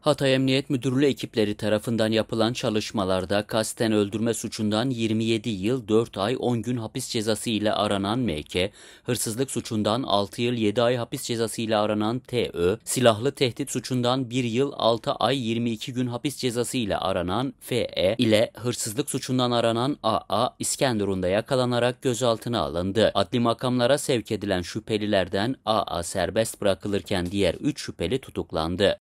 Hatay Emniyet Müdürlüğü ekipleri tarafından yapılan çalışmalarda kasten öldürme suçundan 27 yıl 4 ay 10 gün hapis cezası ile aranan MK, hırsızlık suçundan 6 yıl 7 ay hapis cezası ile aranan TÖ, silahlı tehdit suçundan 1 yıl 6 ay 22 gün hapis cezası ile aranan FE ile hırsızlık suçundan aranan AA İskenderun'da yakalanarak gözaltına alındı. Adli makamlara sevk edilen şüphelilerden AA serbest bırakılırken diğer 3 şüpheli tutuklandı.